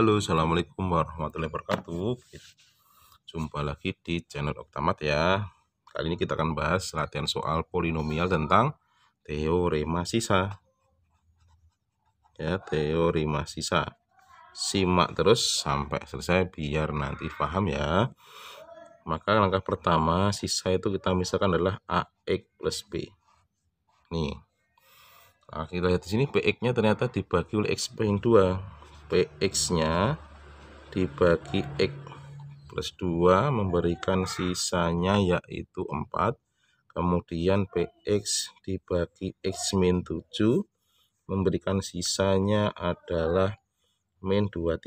Halo, Assalamualaikum warahmatullahi wabarakatuh Jumpa lagi di channel Oktamat ya Kali ini kita akan bahas latihan soal polinomial tentang teorema sisa Ya, teorema sisa Simak terus sampai selesai biar nanti paham ya Maka langkah pertama sisa itu kita misalkan adalah AX plus B Nih Nah, kita lihat di sini PX-nya ternyata dibagi oleh x pangkat 2 PX-nya dibagi X plus 2 memberikan sisanya yaitu 4. Kemudian PX dibagi X min 7 memberikan sisanya adalah min 23.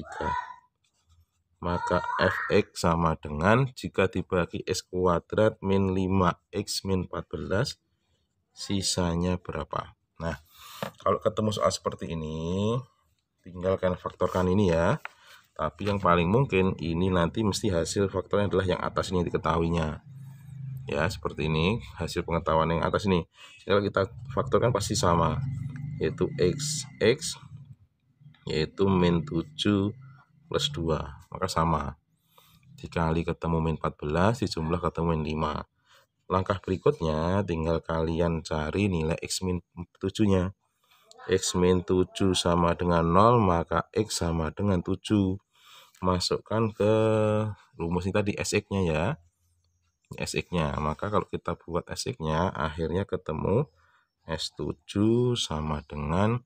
Maka Fx sama dengan jika dibagi X kuadrat min 5X min 14 sisanya berapa. Nah, kalau ketemu soal seperti ini, tinggalkan faktorkan ini ya tapi yang paling mungkin ini nanti mesti hasil faktornya adalah yang atas ini diketahuinya ya seperti ini hasil pengetahuan yang atas ini kalau kita faktorkan pasti sama yaitu x x yaitu min 7 plus 2 maka sama dikali ketemu min 14 dijumlah ketemu min 5 langkah berikutnya tinggal kalian cari nilai x min 7 nya X min 7 sama dengan 0, maka X sama dengan 7. Masukkan ke rumus ini tadi SX-nya ya. SX-nya. Maka kalau kita buat SX-nya, akhirnya ketemu S7 sama dengan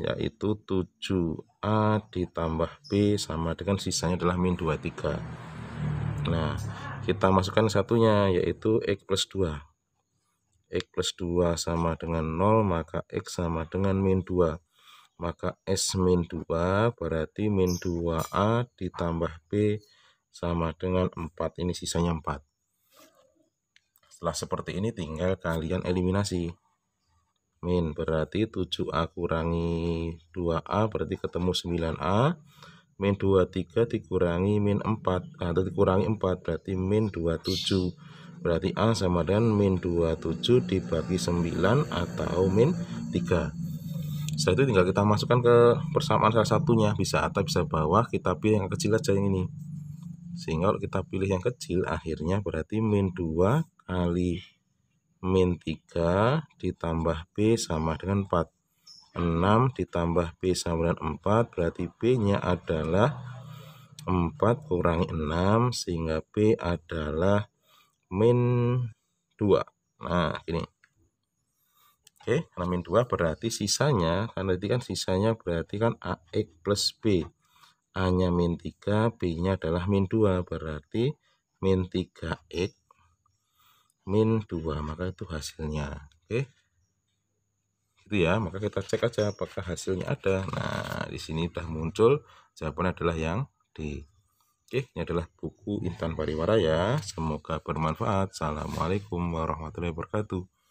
yaitu 7A ditambah B sama dengan sisanya adalah min 23. Nah, kita masukkan satunya yaitu X plus 2. X plus 2 sama dengan 0, maka X sama dengan min 2. Maka S min 2 berarti min 2A ditambah B sama dengan 4. Ini sisanya 4. Setelah seperti ini tinggal kalian eliminasi. Min berarti 7A kurangi 2A berarti ketemu 9A. Min 23 dikurangi min 4 atau dikurangi 4 berarti min 27 berarti A sama dengan min 27 dibagi 9 atau min 3 setelah itu tinggal kita masukkan ke persamaan salah satunya bisa atas bisa bawah kita pilih yang kecil aja yang ini sehingga kalau kita pilih yang kecil akhirnya berarti min 2 kali min 3 ditambah B sama dengan 4 6 ditambah B sama dengan 4 berarti B nya adalah 4 kurangi 6 sehingga B adalah min 2 nah ini oke karena min 2 berarti sisanya karena tadi kan sisanya berarti kan AX plus B A nya min 3 B nya adalah min 2 berarti min 3X min 2 maka itu hasilnya oke gitu ya maka kita cek aja apakah hasilnya ada nah di sini sudah muncul jawabannya adalah yang D Oke, ini adalah buku Intan Pariwara ya. Semoga bermanfaat. Assalamualaikum warahmatullahi wabarakatuh.